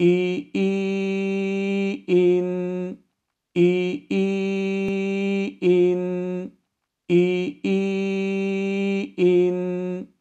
e e in e e in e e in